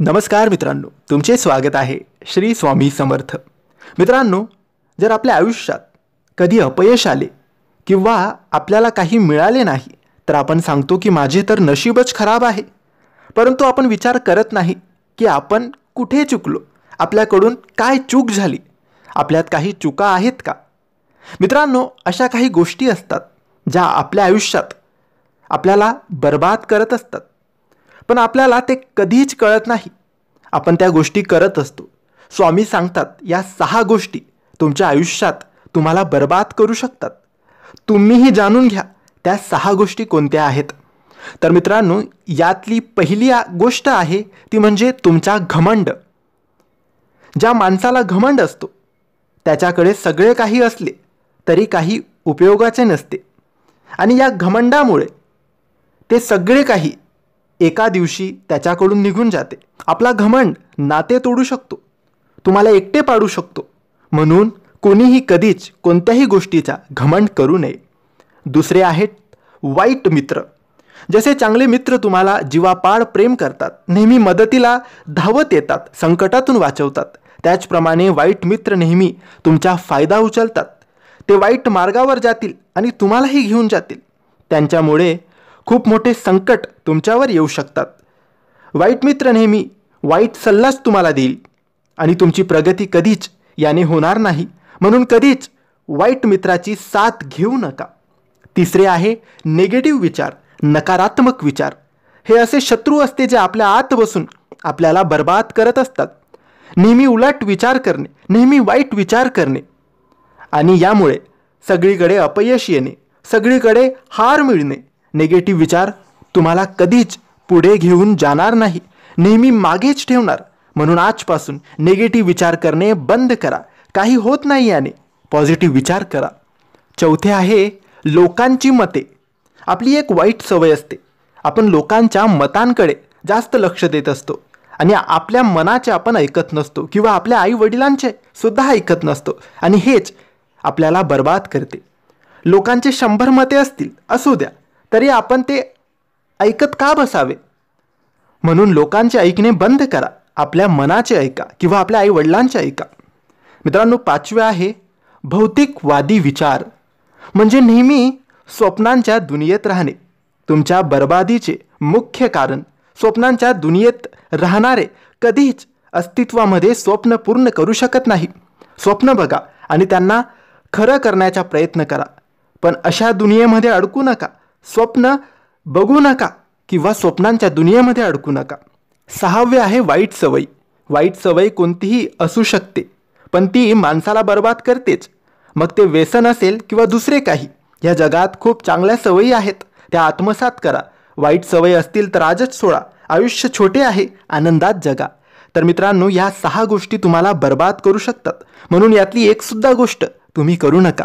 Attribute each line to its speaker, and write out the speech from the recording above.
Speaker 1: नमस्कार मित्रांनो तुमचे स्वागत आहे श्री स्वामी समर्थ मित्रांनो जर आपल्या आयुष्यात कधी अपयश आले किंवा आपल्याला काही मिळाले नाही तर आपण सांगतो की माझे तर नशीबच खराब आहे परंतु आपण विचार करत नाही की आपण कुठे चुकलो आपल्याकडून काय चूक झाली आपल्यात काही चुका आहेत का मित्रांनो अशा काही गोष्टी असतात ज्या आपल्या आयुष्यात आपल्याला बर्बाद करत असतात पण आपल्याला ते कधीच कळत नाही आपण त्या गोष्टी करत असतो स्वामी सांगतात या सहा गोष्टी तुमच्या आयुष्यात तुम्हाला बर्बाद करू शकतात तुम्हीही जाणून घ्या त्या सहा गोष्टी कोणत्या आहेत तर मित्रांनो यातली पहिली गोष्ट आहे ती म्हणजे तुमचा घमंड ज्या माणसाला घमंड असतो त्याच्याकडे सगळे काही असले तरी काही उपयोगाचे नसते आणि या घमंडामुळे ते सगळे काही एका दिवशी त्याच्याकडून निघून जाते आपला घमंड नाते तोडू शकतो तुम्हाला एकटे पाडू शकतो म्हणून कोणीही कधीच कोणत्याही गोष्टीचा घमंड करू नये दुसरे आहेत वाईट मित्र जसे चांगले मित्र तुम्हाला जीवापाड प्रेम करतात नेहमी मदतीला धावत येतात संकटातून वाचवतात त्याचप्रमाणे वाईट मित्र नेहमी तुमचा फायदा उचलतात ते वाईट मार्गावर जातील आणि तुम्हालाही घेऊन जातील त्यांच्यामुळे खूप मोठे संकट तुमच्यावर येऊ शकतात वाईट मित्र नेहमी वाईट सल्लाच तुम्हाला देईल आणि तुमची प्रगती कधीच याने होणार नाही म्हणून कधीच वाईट मित्राची साथ घेऊ नका तिसरे आहे नेगेटिव्ह विचार नकारात्मक विचार हे असे शत्रू असते जे आपल्या आत बसून आपल्याला बर्बाद करत असतात नेहमी उलट विचार करणे नेहमी वाईट विचार करणे आणि यामुळे सगळीकडे अपयश येणे सगळीकडे हार मिळणे नेगेटिव्ह विचार तुम्हाला कधीच पुढे घेऊन जाणार नाही नेहमी मागेच ठेवणार म्हणून आजपासून नेगेटिव्ह विचार करणे बंद करा काही होत नाही याने पॉझिटिव्ह विचार करा चौथे आहे लोकांची मते आपली एक वाईट सवय असते आपण लोकांच्या मतांकडे जास्त लक्ष देत असतो आणि आपल्या मनाचे आपण ऐकत नसतो किंवा आपल्या आई वडिलांचे सुद्धा ऐकत नसतो आणि हेच आपल्याला बर्बाद करते लोकांचे शंभर मते असतील असू द्या तरी आपण ते ऐकत का बसावे म्हणून लोकांचे ऐकणे बंद करा आपल्या मनाचे ऐका किंवा आपल्या आईवडिलांचे ऐका मित्रांनो पाचवे आहे भौतिकवादी विचार म्हणजे नेहमी स्वप्नांच्या दुनियेत राहणे तुमच्या बर्बादीचे मुख्य कारण स्वप्नांच्या दुनियेत राहणारे कधीच अस्तित्वामध्ये स्वप्न पूर्ण करू शकत नाही स्वप्न बघा आणि त्यांना खरं करण्याचा प्रयत्न करा पण अशा दुनियेमध्ये अडकू नका स्वप्न बघू नका किंवा स्वप्नांच्या दुनियेमध्ये अडकू नका सहावे आहे वाईट सवयी वाईट सवय कोणतीही असू शकते पण ती माणसाला बर्बाद करतेच मग ते व्यसन असेल किंवा दुसरे काही या जगात खूप चांगल्या सवयी आहेत त्या आत्मसात करा वाईट सवयी असतील तर आजच सोडा आयुष्य छोटे आहे आनंदात जगा तर मित्रांनो या सहा गोष्टी तुम्हाला बर्बाद करू शकतात म्हणून यातली एकसुद्धा गोष्ट तुम्ही करू नका